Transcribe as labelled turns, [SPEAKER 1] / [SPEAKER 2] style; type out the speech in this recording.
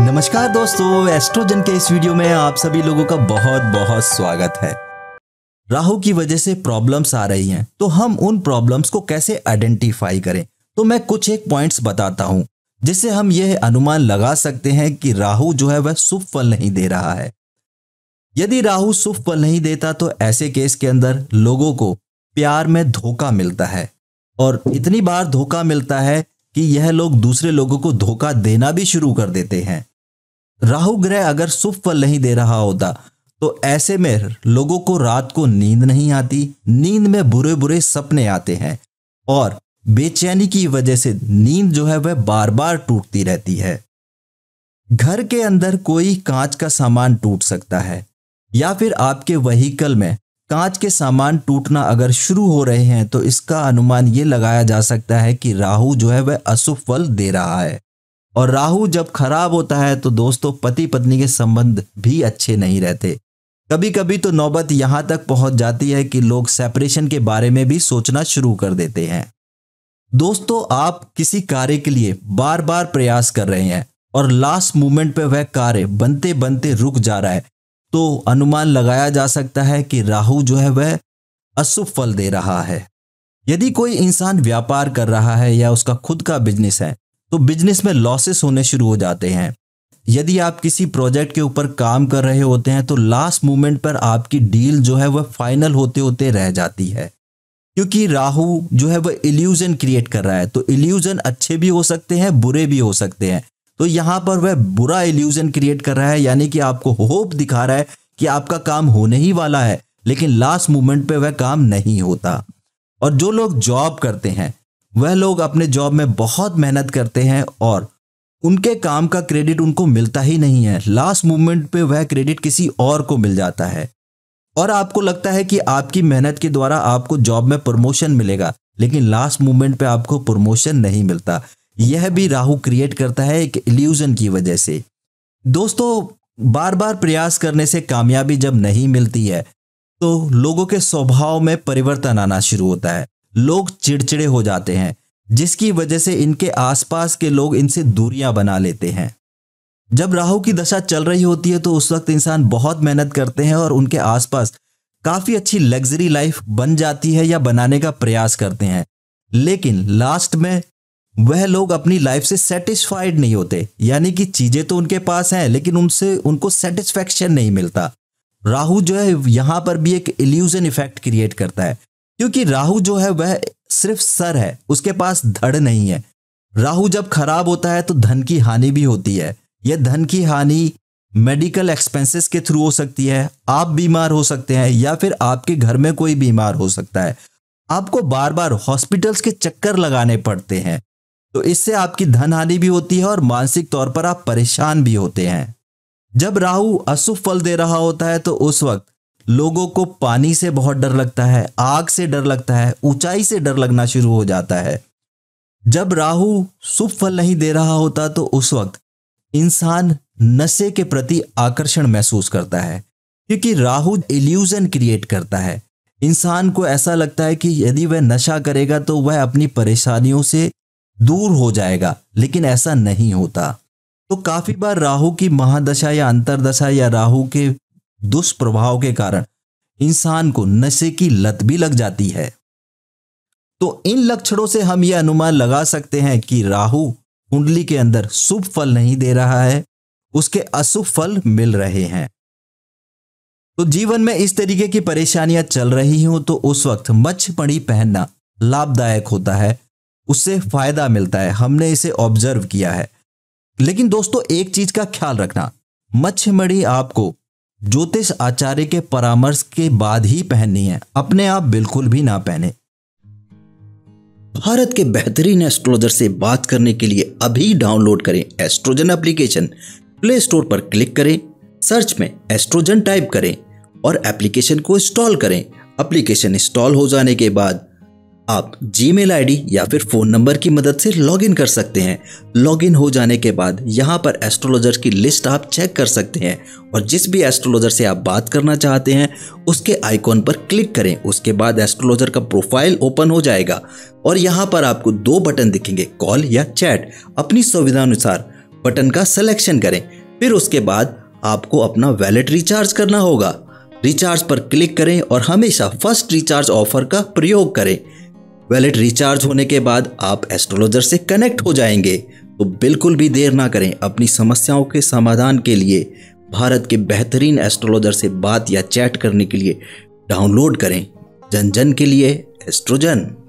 [SPEAKER 1] नमस्कार दोस्तों एस्ट्रोजन के इस वीडियो में आप सभी लोगों का बहुत बहुत स्वागत है राहु की वजह से प्रॉब्लम्स आ रही हैं तो हम उन प्रॉब्लम्स को कैसे आइडेंटिफाई करें तो मैं कुछ एक पॉइंट्स बताता हूं जिससे हम यह अनुमान लगा सकते हैं कि राहु जो है वह शुभ फल नहीं दे रहा है यदि राहु शुभ फल नहीं देता तो ऐसे केस के अंदर लोगों को प्यार में धोखा मिलता है और इतनी बार धोखा मिलता है कि यह लोग दूसरे लोगों को धोखा देना भी शुरू कर देते हैं राहु ग्रह अगर शुभ फल नहीं दे रहा होता तो ऐसे में लोगों को रात को नींद नहीं आती नींद में बुरे बुरे सपने आते हैं और बेचैनी की वजह से नींद जो है वह बार बार टूटती रहती है घर के अंदर कोई कांच का सामान टूट सकता है या फिर आपके वहीकल में कांच के सामान टूटना अगर शुरू हो रहे हैं तो इसका अनुमान ये लगाया जा सकता है कि राहु जो है वह अशुभ फल दे रहा है और राहु जब खराब होता है तो दोस्तों पति पत्नी के संबंध भी अच्छे नहीं रहते कभी कभी तो नौबत यहाँ तक पहुंच जाती है कि लोग सेपरेशन के बारे में भी सोचना शुरू कर देते हैं दोस्तों आप किसी कार्य के लिए बार बार प्रयास कर रहे हैं और लास्ट मोमेंट पे वह कार्य बनते बनते रुक जा रहा है तो अनुमान लगाया जा सकता है कि राहु जो है वह अशुभ फल दे रहा है यदि कोई इंसान व्यापार कर रहा है या उसका खुद का बिजनेस है तो बिजनेस में लॉसेस होने शुरू हो जाते हैं यदि आप किसी प्रोजेक्ट के ऊपर काम कर रहे होते हैं तो लास्ट मोमेंट पर आपकी डील जो है वह फाइनल होते होते रह जाती है क्योंकि राहु जो है वह इल्यूजन क्रिएट कर रहा है तो इल्यूजन अच्छे भी हो सकते हैं बुरे भी हो सकते हैं तो यहाँ पर वह बुरा इल्यूजन क्रिएट कर रहा है यानी कि आपको होप दिखा रहा है कि आपका काम होने ही वाला है लेकिन लास्ट मोमेंट पे वह काम नहीं होता और जो लोग जॉब करते हैं वह लोग अपने जॉब में बहुत मेहनत करते हैं और उनके काम का क्रेडिट उनको मिलता ही नहीं है लास्ट मोमेंट पे वह क्रेडिट किसी और को मिल जाता है और आपको लगता है कि आपकी मेहनत के द्वारा आपको जॉब में प्रमोशन मिलेगा लेकिन लास्ट मोमेंट पे आपको प्रमोशन नहीं मिलता यह भी राहु क्रिएट करता है एक इल्यूजन की वजह से दोस्तों बार बार प्रयास करने से कामयाबी जब नहीं मिलती है तो लोगों के स्वभाव में परिवर्तन आना शुरू होता है लोग चिड़चिड़े हो जाते हैं जिसकी वजह से इनके आसपास के लोग इनसे दूरियां बना लेते हैं जब राहु की दशा चल रही होती है तो उस वक्त इंसान बहुत मेहनत करते हैं और उनके आसपास काफ़ी अच्छी लग्जरी लाइफ बन जाती है या बनाने का प्रयास करते हैं लेकिन लास्ट में वह लोग अपनी लाइफ से सेटिस्फाइड नहीं होते यानी कि चीज़ें तो उनके पास हैं लेकिन उनसे उनको सेटिस्फेक्शन नहीं मिलता राहु जो है यहाँ पर भी एक इल्यूजन इफेक्ट क्रिएट करता है क्योंकि राहु जो है वह सिर्फ सर है उसके पास धड़ नहीं है राहु जब खराब होता है तो धन की हानि भी होती है यह धन की हानि मेडिकल एक्सपेंसेस के थ्रू हो सकती है आप बीमार हो सकते हैं या फिर आपके घर में कोई बीमार हो सकता है आपको बार बार हॉस्पिटल्स के चक्कर लगाने पड़ते हैं तो इससे आपकी धन हानि भी होती है और मानसिक तौर पर आप परेशान भी होते हैं जब राहु अशुभ फल दे रहा होता है तो उस वक्त लोगों को पानी से बहुत डर लगता है आग से डर लगता है ऊंचाई से डर लगना शुरू हो जाता है जब राहु शुभ फल नहीं दे रहा होता तो उस वक्त इंसान नशे के प्रति आकर्षण महसूस करता है क्योंकि राहु इल्यूजन क्रिएट करता है इंसान को ऐसा लगता है कि यदि वह नशा करेगा तो वह अपनी परेशानियों से दूर हो जाएगा लेकिन ऐसा नहीं होता तो काफी बार राहु की महादशा या अंतरदशा या राहु के दुष्प्रभाव के कारण इंसान को नशे की लत भी लग जाती है तो इन लक्षणों से हम यह अनुमान लगा सकते हैं कि राहु कुंडली के अंदर शुभ फल नहीं दे रहा है उसके अशुभ फल मिल रहे हैं तो जीवन में इस तरीके की परेशानियां चल रही हो तो उस वक्त मच्छमणि पहनना लाभदायक होता है उससे फायदा मिलता है हमने इसे ऑब्जर्व किया है लेकिन दोस्तों एक चीज का ख्याल रखना मच्छमणि आपको ज्योतिष आचार्य के परामर्श के बाद ही पहननी है अपने आप बिल्कुल भी ना पहने भारत के बेहतरीन एस्ट्रोलॉजर से बात करने के लिए अभी डाउनलोड करें एस्ट्रोजन एप्लीकेशन प्ले स्टोर पर क्लिक करें सर्च में एस्ट्रोजन टाइप करें और एप्लीकेशन को इंस्टॉल करें एप्लीकेशन इंस्टॉल हो जाने के बाद आप जी मेल या फिर फ़ोन नंबर की मदद से लॉगिन कर सकते हैं इन हो जाने के बाद यहाँ पर एस्ट्रोलॉजर की लिस्ट आप चेक कर सकते हैं और जिस भी एस्ट्रोलॉजर से आप बात करना चाहते हैं उसके आइकॉन पर क्लिक करें उसके बाद एस्ट्रोलॉजर का प्रोफाइल ओपन हो जाएगा और यहाँ पर आपको दो बटन दिखेंगे कॉल या चैट अपनी सुविधा अनुसार बटन का सिलेक्शन करें फिर उसके बाद आपको अपना वैलेट रिचार्ज करना होगा रिचार्ज पर क्लिक करें और हमेशा फर्स्ट रिचार्ज ऑफर का प्रयोग करें वैलेट रिचार्ज होने के बाद आप एस्ट्रोलॉजर से कनेक्ट हो जाएंगे तो बिल्कुल भी देर ना करें अपनी समस्याओं के समाधान के लिए भारत के बेहतरीन एस्ट्रोलॉजर से बात या चैट करने के लिए डाउनलोड करें जन जन के लिए एस्ट्रोजन